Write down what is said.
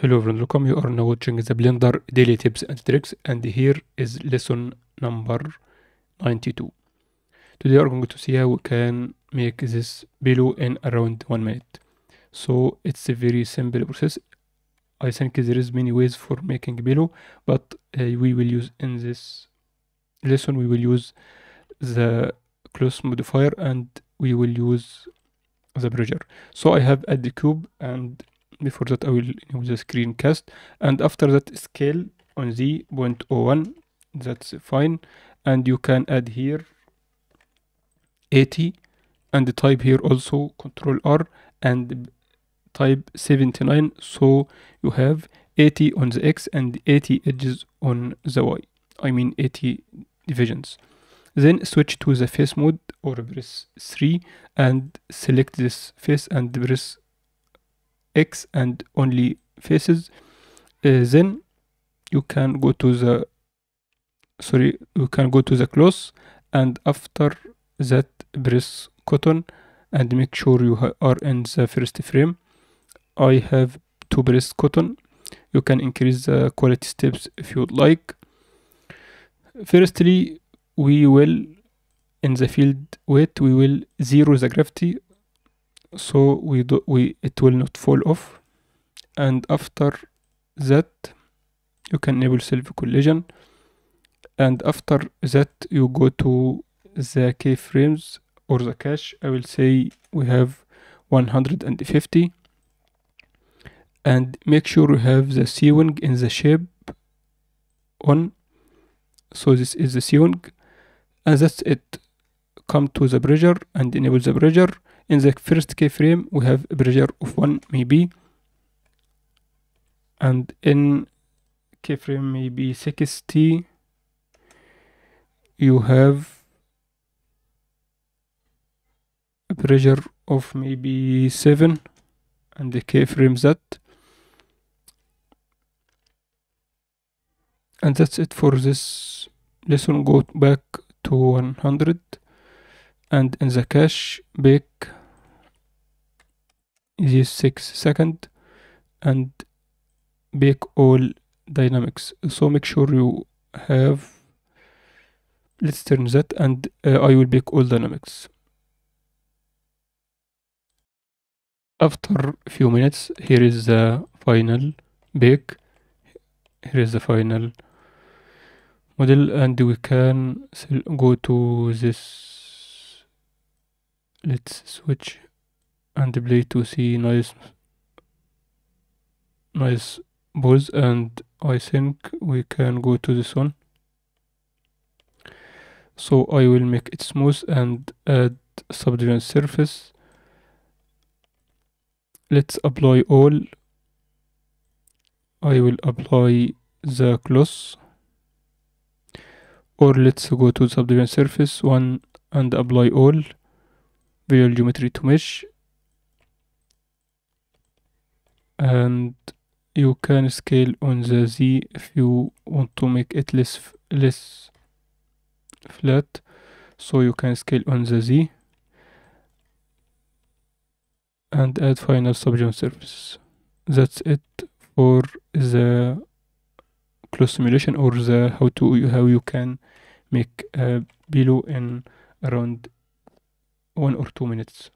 Hello everyone, welcome. You are now watching the Blender Daily Tips and Tricks and here is lesson number 92. Today we are going to see how we can make this below in around 1 minute. So it's a very simple process. I think there is many ways for making below but uh, we will use in this lesson we will use the close modifier and we will use the bridger. So I have add the cube and before that I will use the screencast and after that scale on the 0.01 that's fine and you can add here 80 and type here also control R and type 79 so you have 80 on the X and 80 edges on the Y I mean 80 divisions then switch to the face mode or press 3 and select this face and press x and only faces uh, then you can go to the sorry you can go to the close and after that press cotton and make sure you are in the first frame i have to press cotton you can increase the quality steps if you would like firstly we will in the field weight we will zero the gravity so we do we it will not fall off and after that you can enable self collision and after that you go to the keyframes or the cache I will say we have 150 and make sure you have the C wing in the shape on so this is the C wing and that's it come to the pressure and enable the pressure in the first keyframe we have a pressure of 1 maybe and in keyframe maybe 60 you have a pressure of maybe 7 and the keyframe that and that's it for this lesson go back to 100 and in the cache bake this 6 second and bake all dynamics so make sure you have let's turn that and uh, I will bake all dynamics after few minutes here is the final bake here is the final model and we can go to this let's switch and play to see nice nice buzz. and I think we can go to this one so I will make it smooth and add subdivision surface let's apply all I will apply the close. or let's go to subdivision surface one and apply all visual geometry to mesh and you can scale on the Z if you want to make it less less flat so you can scale on the Z and add final subjoint surface that's it for the close simulation or the how to how you can make a below and around one or two minutes.